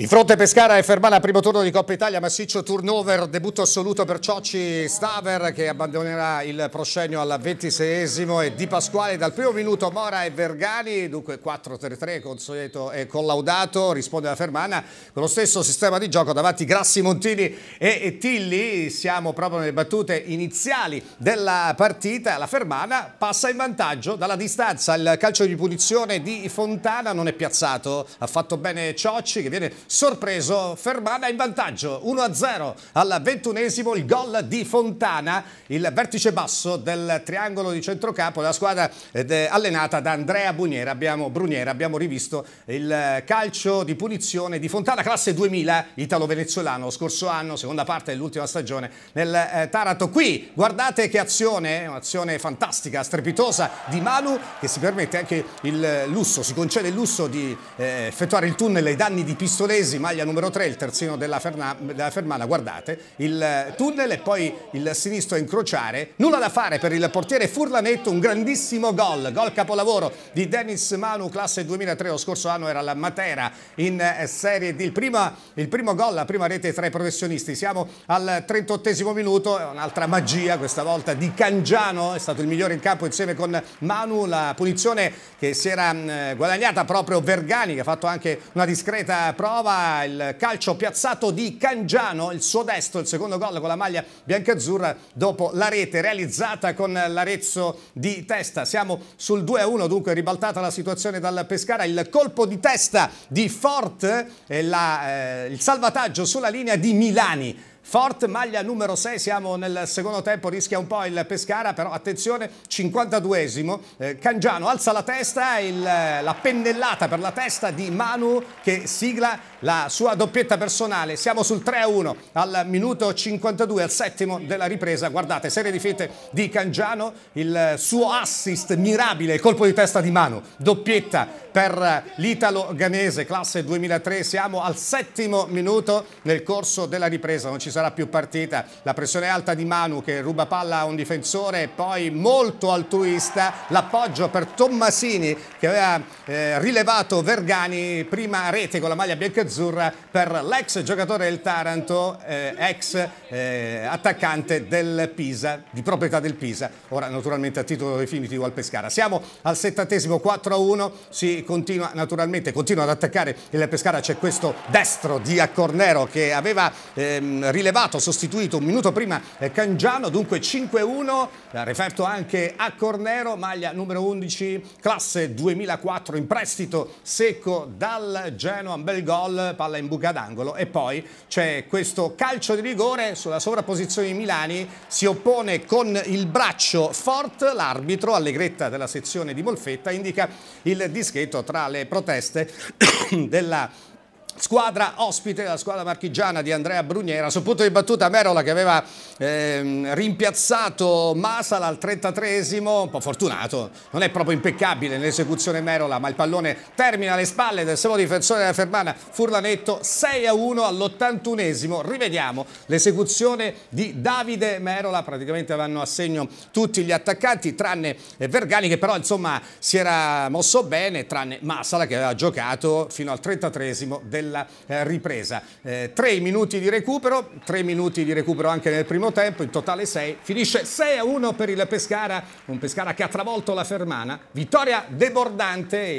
Di fronte Pescara è fermata al primo turno di Coppa Italia, massiccio turnover, debutto assoluto per Ciocci Staver che abbandonerà il proscenio al ventiseiesimo e Di Pasquale dal primo minuto Mora e Vergani, dunque 4-3-3 consueto e collaudato, risponde la Fermana con lo stesso sistema di gioco davanti Grassi, Montini e Tilli, siamo proprio nelle battute iniziali della partita, la Fermana passa in vantaggio dalla distanza, il calcio di punizione di Fontana non è piazzato, ha fatto bene Ciocci che viene sorpreso Fermana in vantaggio 1-0 al ventunesimo il gol di Fontana il vertice basso del triangolo di centrocampo della squadra allenata da Andrea Bruniera abbiamo, Bruniera, abbiamo rivisto il calcio di punizione di Fontana classe 2000 italo-venezuelano scorso anno seconda parte dell'ultima stagione nel eh, Taranto qui guardate che azione un'azione fantastica strepitosa di Malu che si permette anche il lusso si concede il lusso di eh, effettuare il tunnel ai danni di Pistoletti Baresi, maglia numero 3, il terzino della, Ferna, della Fermana, guardate, il eh, tunnel e poi il sinistro a incrociare, nulla da fare per il portiere Furlanetto, un grandissimo gol, gol capolavoro di Dennis Manu, classe 2003, lo scorso anno era la Matera in eh, Serie D, il, prima, il primo gol, la prima rete tra i professionisti, siamo al 38 minuto, è un'altra magia questa volta di Cangiano, è stato il migliore in campo insieme con Manu, la punizione che si era mm, guadagnata proprio Vergani che ha fatto anche una discreta prova, prova il calcio piazzato di Cangiano, il suo destro, il secondo gol con la maglia biancazzurra dopo la rete realizzata con l'Arezzo di testa. Siamo sul 2-1, dunque ribaltata la situazione dal Pescara, il colpo di testa di Fort, la, eh, il salvataggio sulla linea di Milani Fort maglia numero 6, siamo nel secondo tempo, rischia un po' il Pescara, però attenzione, 52esimo, eh, Cangiano alza la testa, il, eh, la pennellata per la testa di Manu che sigla la sua doppietta personale. Siamo sul 3-1 al minuto 52, al settimo della ripresa, guardate, serie di fette di Cangiano, il suo assist mirabile, colpo di testa di Manu, doppietta per l'italo-ganese, classe 2003, siamo al settimo minuto nel corso della ripresa, non ci sarà sarà più partita. La pressione alta di Manu che ruba palla a un difensore e poi molto altruista l'appoggio per Tommasini che aveva eh, rilevato Vergani prima rete con la maglia biancazzurra per l'ex giocatore del Taranto, eh, ex eh, attaccante del Pisa, di proprietà del Pisa, ora naturalmente a titolo definitivo al Pescara. Siamo al settantesimo 4 1, si continua naturalmente, continua ad attaccare il Pescara, c'è questo destro di Accornero che aveva ehm, rilevato, sostituito un minuto prima eh, Cangiano, dunque 5-1, eh, referto anche a Cornero, maglia numero 11, classe 2004 in prestito secco dal Genoa, un bel gol, palla in buca d'angolo e poi c'è questo calcio di rigore sulla sovrapposizione di Milani, si oppone con il braccio Fort, l'arbitro Allegretta della sezione di Molfetta indica il dischetto tra le proteste della squadra ospite, la squadra marchigiana di Andrea Brugnera, sul punto di battuta Merola che aveva ehm, rimpiazzato Masala al 33esimo, un po' fortunato, non è proprio impeccabile nell'esecuzione Merola, ma il pallone termina alle spalle del secondo difensore della Fermana, Furlanetto 6 a 1 all'81esimo, rivediamo l'esecuzione di Davide Merola, praticamente vanno a segno tutti gli attaccanti, tranne eh, Vergani che però insomma si era mosso bene, tranne Masala che aveva giocato fino al 33esimo del della eh, ripresa. Eh, tre minuti di recupero, tre minuti di recupero anche nel primo tempo, in totale 6. Finisce 6 a 1 per il Pescara, un Pescara che ha travolto la Fermana. Vittoria debordante.